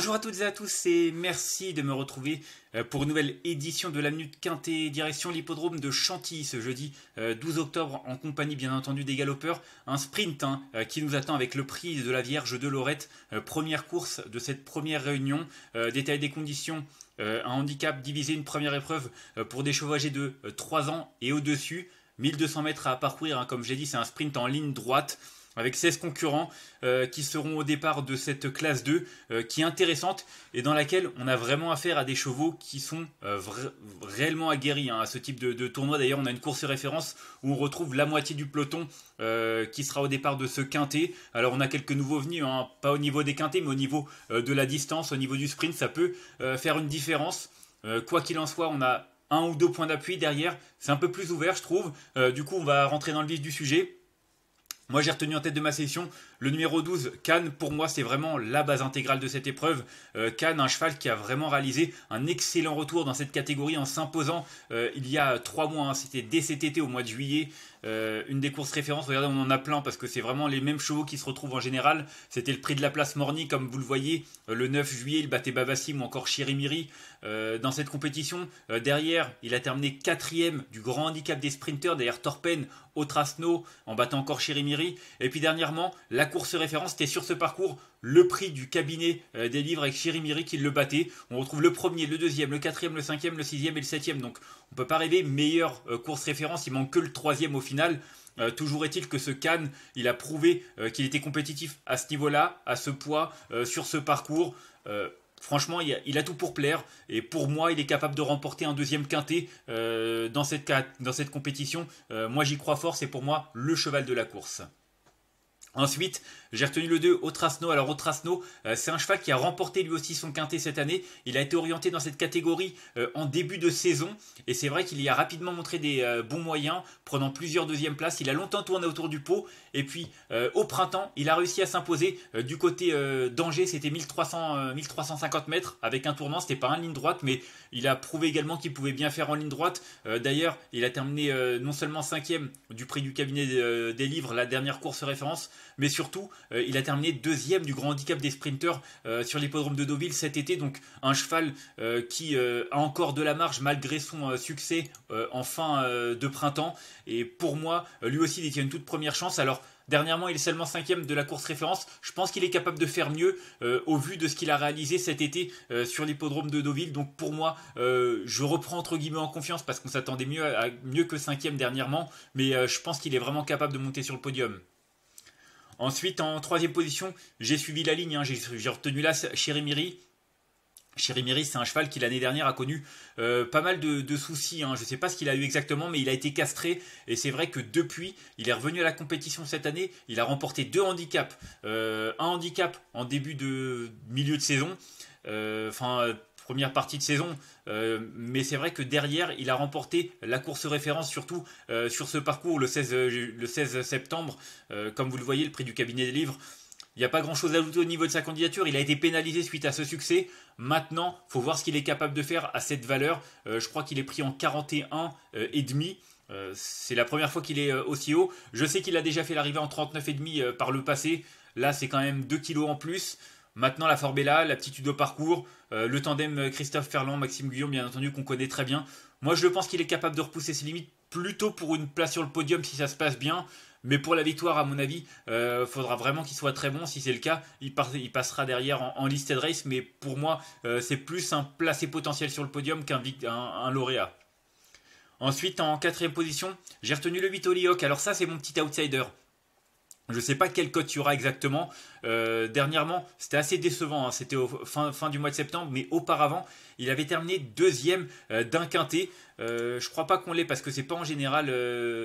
Bonjour à toutes et à tous et merci de me retrouver euh, pour une nouvelle édition de la Minute Quintée direction l'hippodrome de Chantilly ce jeudi 12 euh, octobre en compagnie bien entendu des galopeurs. Un sprint hein, euh, qui nous attend avec le prix de la Vierge de Lorette, première course de cette première réunion. Détail des conditions un handicap divisé, une première épreuve pour des chevaux de 3 ans et au-dessus. 1200 mètres à parcourir, hein, comme j'ai dit, c'est un sprint en ligne droite avec 16 concurrents euh, qui seront au départ de cette classe 2 euh, qui est intéressante et dans laquelle on a vraiment affaire à des chevaux qui sont euh, réellement aguerris hein, à ce type de, tournoi. D'ailleurs, on a une course référence où on retrouve la moitié du peloton qui sera au départ de ce quintet. Alors, on a quelques nouveaux venus, hein, pas au niveau des quintets, mais au niveau de la distance, au niveau du sprint, ça peut faire une différence. quoi qu'il en soit, on a un ou deux points d'appui derrière. C'est un peu plus ouvert, je trouve. du coup, on va rentrer dans le vif du sujet. Moi, j'ai retenu en tête de ma session le numéro 12, Cannes. Pour moi, c'est vraiment la base intégrale de cette épreuve. Euh, Cannes, un cheval qui a vraiment réalisé un excellent retour dans cette catégorie en s'imposant euh, il y a trois mois. Hein. C'était dès cet été, au mois de juillet. Euh, une des courses références, regardez, on en a plein parce que c'est vraiment les mêmes chevaux qui se retrouvent en général. C'était le prix de la place Morny, comme vous le voyez, euh, le 9 juillet, il battait Babassim ou encore Chirimiri euh, dans cette compétition. derrière, il a terminé quatrième du grand handicap des sprinters, derrière Torpen, Otrasno, en battant encore Chirimiri. Et puis dernièrement, la course référence, c'était sur ce parcours le prix du cabinet euh, des livres avec Chirimiri qui le battait. On retrouve le premier, le deuxième, le quatrième, le cinquième, le sixième et le septième. Donc on ne peut pas rêver meilleure euh, course référence. Il manque que le troisième au final. Euh, toujours est-il que ce Cannes, il a prouvé qu'il était compétitif à ce niveau-là, à ce poids, sur ce parcours. Franchement, il a, tout pour plaire. Et pour moi, il est capable de remporter un deuxième quintet dans, cette, dans cette compétition. moi, j'y crois fort. C'est pour moi le cheval de la course. Ensuite, j'ai retenu le 2, Trasno. Alors Otrasno, euh, c'est un cheval qui a remporté lui aussi son quintet cette année. Il a été orienté dans cette catégorie euh, en début de saison. Et c'est vrai qu'il y a rapidement montré des euh, bons moyens, prenant plusieurs deuxièmes places. Il a longtemps tourné autour du pot. Et puis au printemps, il a réussi à s'imposer du côté d'Angers. C'était 1300, 1350 mètres avec un tournant. C'était pas en ligne droite, mais il a prouvé également qu'il pouvait bien faire en ligne droite. D'ailleurs, il a terminé non seulement cinquième du prix du cabinet des livres, la dernière course référence, mais surtout euh, il a terminé deuxième du grand handicap des sprinters euh, sur l'hippodrome de Deauville cet été. Donc un cheval euh, qui a encore de la marge malgré son succès en fin de printemps. Et pour moi, lui aussi, il une toute première chance. Alors Dernièrement, il est seulement cinquième de la course référence. Je pense qu'il est capable de faire mieux au vu de ce qu'il a réalisé cet été sur l'hippodrome de Deauville. Donc pour moi, je reprends entre guillemets en confiance parce qu'on s'attendait mieux à, mieux que cinquième dernièrement. Mais je pense qu'il est vraiment capable de monter sur le podium. Ensuite, en troisième position, j'ai suivi la ligne. Hein. j'ai retenu là Chérimiri. Chérimiri, c'est un cheval qui l'année dernière a connu euh, pas mal de, soucis. Hein. Je ne sais pas ce qu'il a eu exactement, mais il a été castré. Et c'est vrai que depuis, il est revenu à la compétition cette année. Il a remporté deux handicaps. Euh, un handicap en début de milieu de saison. Euh, enfin, première partie de saison. Euh, mais c'est vrai que derrière, il a remporté la course référence, surtout euh, sur ce parcours le 16, le 16 septembre. Euh, comme vous le voyez, le prix du cabinet des livres. Il n'y a pas grand chose à ajouter au niveau de sa candidature. Il a été pénalisé suite à ce succès. Maintenant, faut voir ce qu'il est capable de faire à cette valeur. je crois qu'il est pris en 41,5. et demi c'est la première fois qu'il est aussi haut. Je sais qu'il a déjà fait l'arrivée en 39,5 par le passé. Là, c'est quand même 2 kilos en plus. Maintenant, la Forbella, l'aptitude au parcours, euh, le tandem euh, Christophe Ferland, Maxime Guillaume, bien entendu, qu'on connaît très bien. Moi, je pense qu'il est capable de repousser ses limites plutôt pour une place sur le podium si ça se passe bien. Mais pour la victoire, à mon avis, il euh, faudra vraiment qu'il soit très bon. Si c'est le cas, il, passera derrière en, listed race. Mais pour moi, c'est plus un placé potentiel sur le podium qu'un lauréat. Ensuite, en quatrième position, j'ai retenu le 8 Lioc. Alors ça, c'est mon petit outsider. Je ne sais pas quel cote il y aura exactement. Euh, dernièrement, c'était assez décevant. Hein. C'était fin, fin, du mois de septembre, mais auparavant, il avait terminé deuxième euh, d'un quintet. Je euh, je crois pas qu'on l'ait parce que c'est pas en général.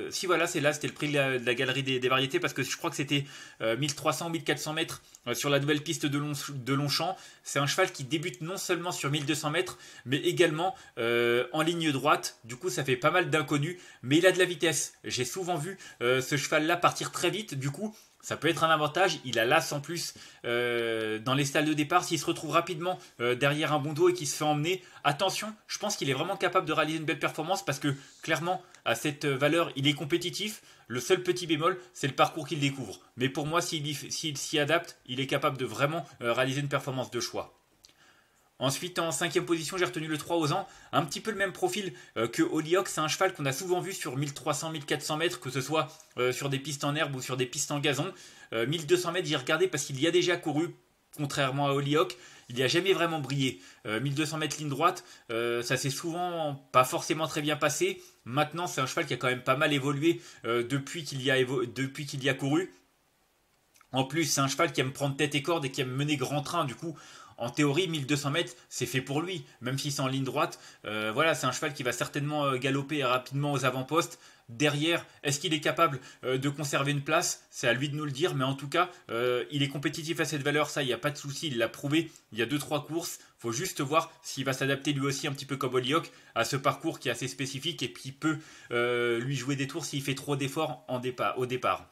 Si voilà, c'est là, c'était le prix de la, galerie des, des, variétés parce que je crois que c'était 1300, 1400 mètres euh, sur la nouvelle piste de, de Longchamp. C'est un cheval qui débute non seulement sur 1200 mètres, mais également euh, en ligne droite. Du coup, ça fait pas mal d'inconnus, mais il a de la vitesse. J'ai souvent vu euh, ce cheval-là partir très vite. Du coup, ça peut être un avantage. Il a l'as en plus euh, dans les salles de départ. S'il se retrouve rapidement euh, derrière un bon dos et qu'il se fait emmener, attention, je pense qu'il est vraiment capable de réaliser une belle performance parce que clairement, à cette euh, valeur, il est compétitif. Le seul petit bémol, c'est le parcours qu'il découvre. Mais pour moi, s'il s'y adapte, il est capable de vraiment réaliser une performance de choix. Ensuite, en cinquième position, j'ai retenu le 3 aux ans. Un petit peu le même profil euh, que Olioc. C'est un cheval qu'on a souvent vu sur 1300-1400 mètres, que ce soit euh, sur des pistes en herbe ou sur des pistes en gazon. 1200 euh, mètres, j'ai regardé parce qu'il y a déjà couru, contrairement à Olioc, Il n'y a jamais vraiment brillé. 1200 mètres ligne droite, ça s'est souvent pas forcément très bien passé. Maintenant, c'est un cheval qui a quand même pas mal évolué depuis qu'il y, y a couru. En plus, c'est un cheval qui aime prendre tête et corde et qui aime mener grand train. Du coup, en théorie, 1200 mètres, c'est fait pour lui. Même s'il est en ligne droite, euh, voilà, c'est un cheval qui va certainement euh, galoper rapidement aux avant-postes. Derrière, est-ce qu'il est capable euh, de conserver une place C'est à lui de nous le dire, mais en tout cas, il est compétitif à cette valeur, ça, il n'y a pas de souci, il l'a prouvé il y a 2 trois courses. faut juste voir s'il va s'adapter lui aussi, un petit peu comme Oliok, à ce parcours qui est assez spécifique et qui peut lui jouer des tours s'il fait trop d'efforts en au départ.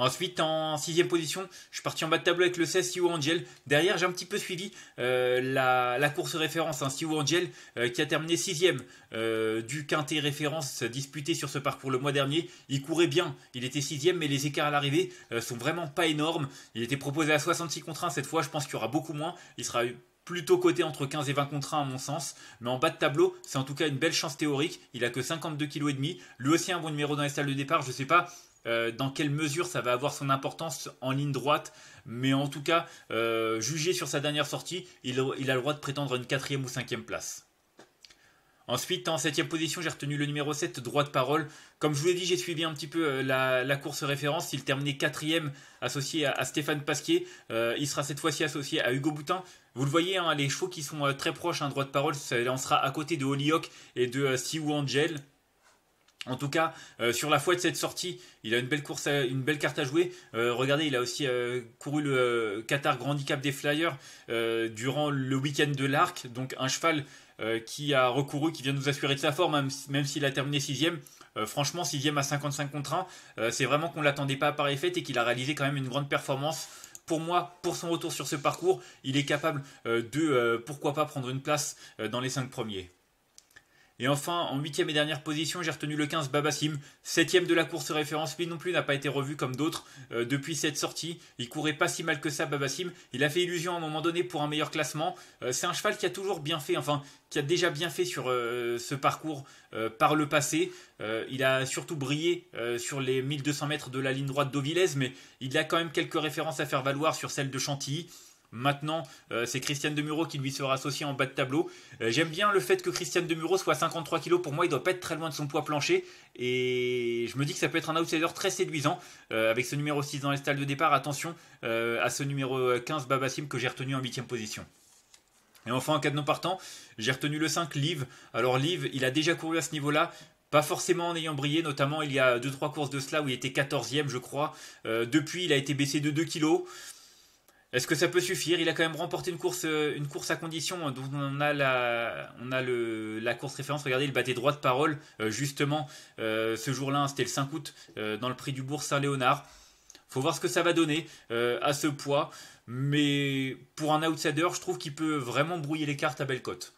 Ensuite, en sixième position, je suis parti en bas de tableau avec le 16 Siou Angel. Derrière, j'ai un petit peu suivi euh, la, course référence. Hein, Siou Angel euh, qui a terminé sixième euh, du quintet référence disputé sur ce parcours le mois dernier. Il courait bien, il était sixième, mais les écarts à l'arrivée sont vraiment pas énormes. Il était proposé à 66 contre 1 cette fois. Je pense qu'il y aura beaucoup moins. Il sera plutôt coté entre 15 et 20 contre 1 à mon sens, mais en bas de tableau, c'est en tout cas une belle chance théorique, il a que 52 kg et demi, lui aussi un bon numéro dans les salles de départ, je sais pas euh, dans quelle mesure ça va avoir son importance en ligne droite, mais en tout cas, euh, jugé sur sa dernière sortie, il a, le droit de prétendre une quatrième ou cinquième place. Ensuite, en septième position, j'ai retenu le numéro 7, droit de parole. Comme je vous l'ai dit, j'ai suivi un petit peu euh, la, course référence. Il terminait quatrième, associé à, Stéphane Pasquier. il sera cette fois-ci associé à Hugo Boutin. Vous le voyez, hein, les chevaux qui sont très proches, un hein, droit de parole, ça, sera à côté de Holyoke et de Siou Angel. En tout cas, euh, sur la foi de cette sortie, il a une belle course, une belle carte à jouer. Euh, regardez, il a aussi euh, couru le Qatar Grandicap des Flyers durant le week-end de l'Arc, donc un cheval qui a recouru, qui vient nous assurer de sa forme, même, s'il a terminé sixième. franchement, sixième à 55 contre 1, c'est vraiment qu'on ne l'attendait pas à pareille fête et qu'il a réalisé quand même une grande performance pour moi, pour son retour sur ce parcours, il est capable de, pourquoi pas, prendre une place dans les cinq premiers. Et enfin, en huitième et dernière position, j'ai retenu le 15 Babassim, septième de la course référence. Lui non plus n'a pas été revu comme d'autres euh, depuis cette sortie. Il courait pas si mal que ça, Babassim. Il a fait illusion à un moment donné pour un meilleur classement. Euh, c'est un cheval qui a toujours bien fait, enfin, qui a déjà bien fait sur euh, ce parcours par le passé. il a surtout brillé sur les 1200 mètres de la ligne droite d'Ovillez, mais il a quand même quelques références à faire valoir sur celle de Chantilly. Maintenant, euh, c'est Christian Demuro qui lui sera associé en bas de tableau. Euh, j'aime bien le fait que Christian Demuro soit 53 kg. Pour moi, il doit pas être très loin de son poids plancher. Et je me dis que ça peut être un outsider très séduisant. Euh, avec ce numéro 6 dans les stalles de départ, attention à ce numéro 15 Babassim que j'ai retenu en 8 position. Et enfin, en cas de non partant, j'ai retenu le 5 Liv. Alors, Liv, il a déjà couru à ce niveau-là pas forcément en ayant brillé, notamment il y a 2-3 courses de cela où il était 14ème je crois. depuis il a été baissé de 2 kg. Est-ce que ça peut suffire Il a quand même remporté une course, euh, une course à condition hein, dont on a la, on a la course référence. Regardez, il des droits de parole euh, justement euh, ce jour-là. Hein, c'était le 5 août dans le prix du Bourg Saint-Léonard. Faut voir ce que ça va donner à ce poids. Mais pour un outsider, je trouve qu'il peut vraiment brouiller les cartes à belle cote.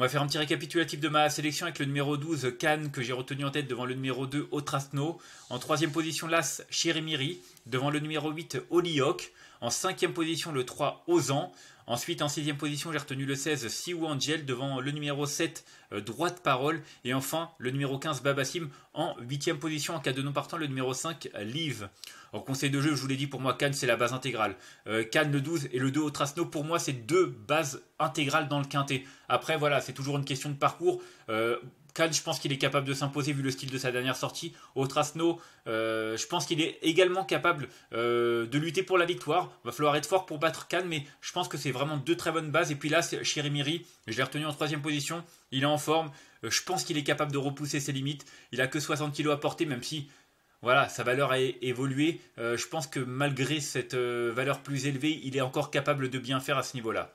On va faire un petit récapitulatif de ma sélection avec le numéro 12, Cannes, que j'ai retenu en tête devant le numéro 2, Otrasno. En troisième position, l'As, Chirimiri. Devant le numéro 8, Oliok. En cinquième position, le 3, Ozan. Ensuite, en sixième position, j'ai retenu le 16, Siou Angel, devant le numéro 7, euh, Droite Parole. Et enfin, le numéro 15, Babassim, en huitième position. En cas de non partant, le numéro 5, Live. En conseil de jeu, je vous l'ai dit, pour moi, Cannes, c'est la base intégrale. Euh, Cannes, le 12 et le 2 au Trasno, pour moi, c'est deux bases intégrales dans le quintet. Après, voilà, c'est toujours une question de parcours. Euh, Khan, je pense qu'il est capable de s'imposer vu le style de sa dernière sortie. Autrasno, euh, je pense qu'il est également capable euh, de lutter pour la victoire. Il va falloir être fort pour battre Khan, mais je pense que c'est vraiment deux très bonnes bases. Et puis là, Chirimiri, je l'ai retenu en troisième position. Il est en forme. Euh, je pense qu'il est capable de repousser ses limites. Il a que 60 kg à porter, même si voilà, sa valeur a évolué. je pense que malgré cette valeur plus élevée, il est encore capable de bien faire à ce niveau-là.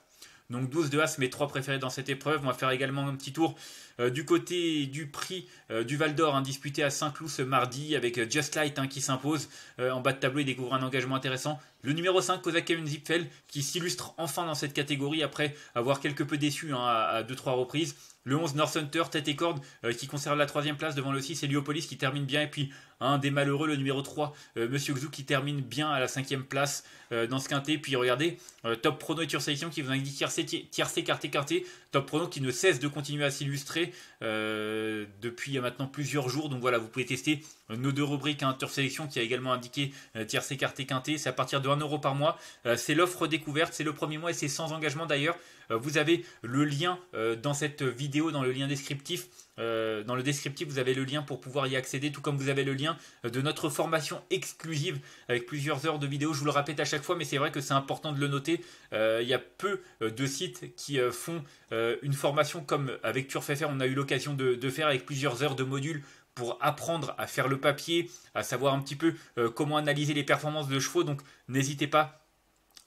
Donc 12 de As, mes trois préférés dans cette épreuve. On va faire également un petit tour euh, du côté du prix euh, du Val d'Or, hein, disputé à Saint-Cloud ce mardi, avec euh, Just Light hein, qui s'impose en bas de tableau. et découvre un engagement intéressant. Le numéro 5, Kozak Kevin Zipfel, qui s'illustre enfin dans cette catégorie après avoir quelque peu déçu hein, à 2-3 reprises. Le 11, North Hunter, tête et corde, euh, qui conserve la troisième place devant le 6, Heliopolis qui termine bien. Et puis, un des malheureux, le numéro 3, euh, Monsieur Xu, qui termine bien à la cinquième place euh, dans ce quintet. Puis, regardez, Top Prono et Sélection qui vous indique tiercé, tiercé, quarté, quarté. Top Prono qui ne cesse de continuer à s'illustrer depuis maintenant plusieurs jours. Donc voilà, vous pouvez tester nos deux rubriques. Hein, Turf Sélection qui a également indiqué tiercé, quarté, quinté. C'est à partir de euros par mois. Euh, c'est l'offre découverte, c'est le premier mois et c'est sans engagement d'ailleurs. Euh, vous avez le lien euh, dans cette vidéo, dans le lien descriptif. dans le descriptif, vous avez le lien pour pouvoir y accéder, tout comme vous avez le lien de notre formation exclusive avec plusieurs heures de vidéos. Je vous le répète à chaque fois, mais c'est vrai que c'est important de le noter. Il y a peu de sites qui font une formation comme avec TurfFR, on a eu l'occasion de, de faire avec plusieurs heures de modules pour apprendre à faire le papier, à savoir un petit peu euh, comment analyser les performances de chevaux. Donc n'hésitez pas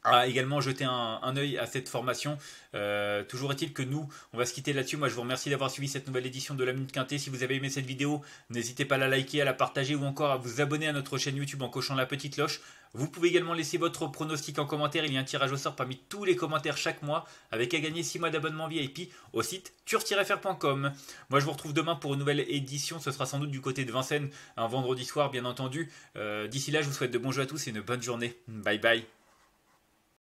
à également jeter un, oeil œil à cette formation. Euh, toujours est-il que nous, on va se quitter là-dessus. Moi, je vous remercie d'avoir suivi cette nouvelle édition de la Minute Quintée. Si vous avez aimé cette vidéo, n'hésitez pas à la liker, à la partager ou encore à vous abonner à notre chaîne YouTube en cochant la petite cloche. Vous pouvez également laisser votre pronostic en commentaire. Il y a un tirage au sort parmi tous les commentaires chaque mois avec à gagner 6 mois d'abonnement VIP au site turf-fr.com. Moi, je vous retrouve demain pour une nouvelle édition. Ce sera sans doute du côté de Vincennes, un vendredi soir, bien entendu. Euh, d'ici là, je vous souhaite de bons jeux à tous et une bonne journée. Bye bye.